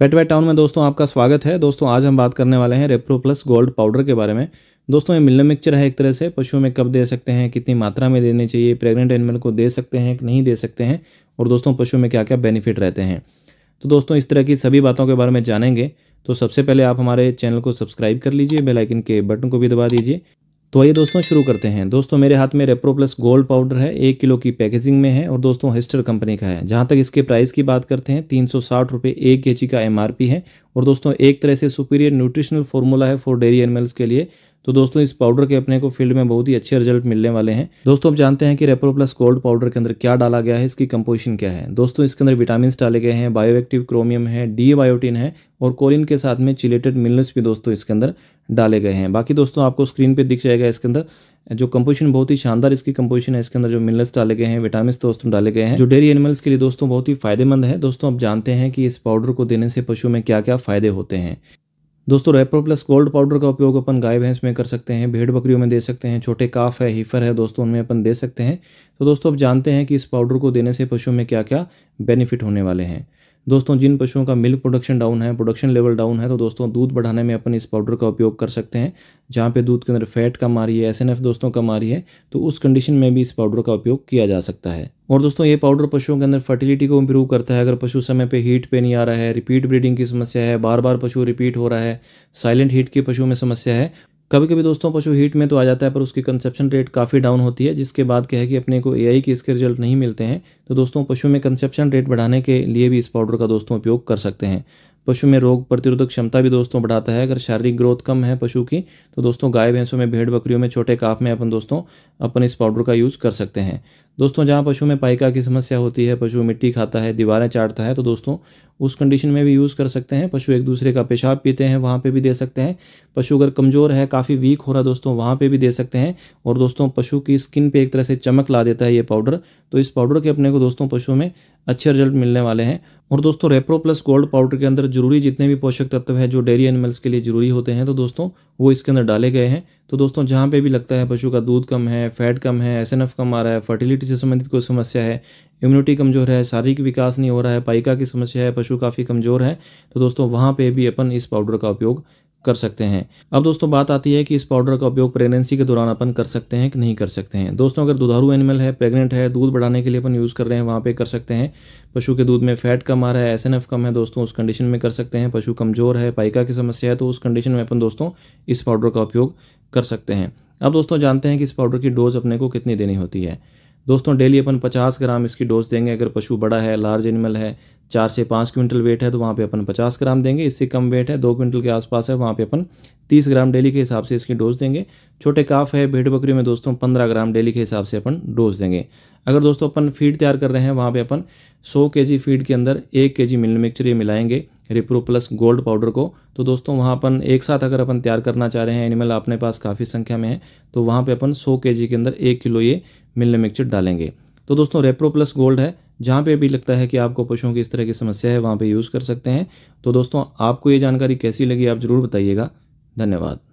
पेटवेट town में दोस्तों आपका स्वागत है दोस्तों आज हम बात करने वाले हैं रेप्रो प्लस गोल्ड पाउडर के बारे में दोस्तों ये मिलने मिक्सचर है एक तरह से पशुओं में कब दे सकते हैं कितनी मात्रा में देने चाहिए प्रेग्नेंट एनिमल को दे सकते हैं कि नहीं दे सकते हैं और दोस्तों पशुओं में क्या क्या बेनिफिट रहते हैं तो दोस्तों इस तरह की सभी बातों के बारे में जानेंगे तो सबसे पहले आप हमारे चैनल को सब्सक्राइब कर लीजिए बेलाइकिन के बटन को भी दबा दीजिए तो आइए दोस्तों शुरू करते हैं दोस्तों मेरे हाथ में रेप्रो प्लस गोल्ड पाउडर है एक किलो की पैकेजिंग में है और दोस्तों हिस्टर कंपनी का है जहाँ तक इसके प्राइस की बात करते हैं तीन सौ साठ रुपये एक के जी का एम है और दोस्तों एक तरह से सुपीरियर न्यूट्रिशनल फॉर्मूला है फॉर डेयरी एनिमल्स के लिए तो दोस्तों इस पाउडर के अपने को फील्ड में बहुत ही अच्छे रिजल्ट मिलने वाले हैं दोस्तों आप जानते हैं कि रेप्रो प्लस गोल्ड पाउडर के अंदर क्या डाला गया है इसकी कंपोजिशन क्या है दोस्तों इसके अंदर विटामिन डाले गए हैं बायोएक्टिव क्रोमियम है डी बायोटिन है और कोलिन के साथ में चिलेटेड मिनरल्स भी दोस्तों इसके अंदर डाले गए हैं बाकी दोस्तों आपको स्क्रीन पे दिख जाएगा इसके अंदर जो कंपोजिशन बहुत ही शानदार इसकी कंपोजिशन है इसके अंदर जो मिनरल्स डाले गए हैं विटामिन दोस्तों डाले गए हैं जो डेयरी एनिमल्स के लिए दोस्तों बहुत ही फायदेमंद है दोस्तों आप जानते हैं कि इस पाउडर को देने से पशु में क्या क्या फायदे होते हैं दोस्तों रेप्रो प्लस गोल्ड पाउडर का उपयोग अपन गाय भैंस में कर सकते हैं भेड़ बकरियों में दे सकते हैं छोटे काफ है हीफर है दोस्तों उनमें अपन दे सकते हैं तो दोस्तों अब जानते हैं कि इस पाउडर को देने से पशुओं में क्या क्या बेनिफिट होने वाले हैं दोस्तों जिन पशुओं का मिल्क प्रोडक्शन डाउन है प्रोडक्शन लेवल डाउन है तो दोस्तों दूध बढ़ाने में अपन इस पाउडर का उपयोग कर सकते हैं जहाँ पे दूध के अंदर फैट कम आ रही है एस दोस्तों कम आ रही है तो उस कंडीशन में भी इस पाउडर का उपयोग किया जा सकता है और दोस्तों ये पाउडर पशुओं के अंदर फर्टिलिटी को इम्प्रूव करता है अगर पशु समय पर हीट पे नहीं आ रहा है रिपीट ब्रीडिंग की समस्या है बार बार पशु रिपीट हो रहा है साइलेंट हीट की पशु में समस्या है कभी कभी दोस्तों पशु हीट में तो आ जाता है पर उसकी कंसेप्शन रेट काफ़ी डाउन होती है जिसके बाद क्या है कि अपने को एआई के इसके रिजल्ट नहीं मिलते हैं तो दोस्तों पशु में कंसेप्शन रेट बढ़ाने के लिए भी इस पाउडर का दोस्तों उपयोग कर सकते हैं पशु में रोग प्रतिरोधक क्षमता भी दोस्तों बढ़ाता है अगर शारीरिक ग्रोथ कम है पशु की तो दोस्तों गाय भैंसों में भेड़ बकरियों में छोटे काफ में अपन दोस्तों अपन इस पाउडर का यूज़ कर सकते हैं दोस्तों जहाँ पशु में पाइका की समस्या होती है पशु मिट्टी खाता है दीवारें चाटता है तो दोस्तों उस कंडीशन में भी यूज़ कर सकते हैं पशु एक दूसरे का पेशाब पीते हैं वहाँ पे भी दे सकते हैं पशु अगर कमज़ोर है काफ़ी वीक हो रहा है दोस्तों वहाँ पे भी दे सकते हैं और दोस्तों पशु की स्किन पे एक तरह से चमक ला देता है ये पाउडर तो इस पाउडर के अपने को दोस्तों पशुओं में अच्छे रिजल्ट मिलने वाले हैं और दोस्तों रेप्रो प्लस गोल्ड पाउडर के अंदर जरूरी जितने भी पोषक तत्व हैं जो डेयरी एनिमल्स के लिए ज़रूरी होते हैं तो दोस्तों वो इसके अंदर डाले गए हैं तो दोस्तों जहाँ पे भी लगता है पशु का दूध कम है फैट कम है एस कम आ रहा है फर्टिलिटी से संबंधित कोई समस्या है इम्यूनिटी कमज़ोर है शारीरिक विकास नहीं हो रहा है पाइका की समस्या है पशु काफ़ी कमज़ोर है तो दोस्तों वहाँ पर भी अपन इस पाउडर का उपयोग कर सकते हैं अब दोस्तों बात आती है कि इस पाउडर का उपयोग प्रेगनेंसी के दौरान अपन कर सकते हैं कि नहीं कर सकते हैं दोस्तों अगर दुधारू एनिमल है प्रेग्नेंट है दूध बढ़ाने के लिए अपन यूज़ कर रहे हैं वहाँ पे कर सकते हैं पशु के दूध में फैट कम आ रहा है एस कम है दोस्तों उस कंडीशन में कर सकते हैं पशु कमज़ोर है पाइका की समस्या है तो उस कंडीशन में अपन दोस्तों इस पाउडर का उपयोग कर सकते हैं अब दोस्तों जानते हैं कि इस पाउडर की डोज़ अपने को कितनी देनी होती है दोस्तों डेली अपन 50 ग्राम इसकी डोज देंगे अगर पशु बड़ा है लार्ज एनिमल है चार से पाँच क्विंटल वेट है तो वहाँ पे अपन 50 ग्राम देंगे इससे कम वेट है दो क्विंटल के आसपास है वहाँ पे अपन 30 ग्राम डेली के हिसाब से इसकी डोज देंगे छोटे काफ है भेड़ बकरी में दोस्तों पंद्रह ग्राम डेली के हिसाब से अपन डोज देंगे अगर दोस्तों अपन फीड तैयार कर रहे हैं वहाँ पर अपन सौ के फीड के अंदर एक के जी मिलने मिक्सचर ये मिलाएंगे रिप्रो प्लस गोल्ड पाउडर को तो दोस्तों वहाँ अपन एक साथ अगर अपन तैयार करना चाह रहे हैं एनिमल अपने पास काफ़ी संख्या में है तो वहाँ पे अपन 100 के के अंदर एक किलो ये मिलने मिक्सचर डालेंगे तो दोस्तों रेप्रो प्लस गोल्ड है जहाँ पे भी लगता है कि आपको पशुओं की इस तरह की समस्या है वहाँ पर यूज़ कर सकते हैं तो दोस्तों आपको ये जानकारी कैसी लगी आप ज़रूर बताइएगा धन्यवाद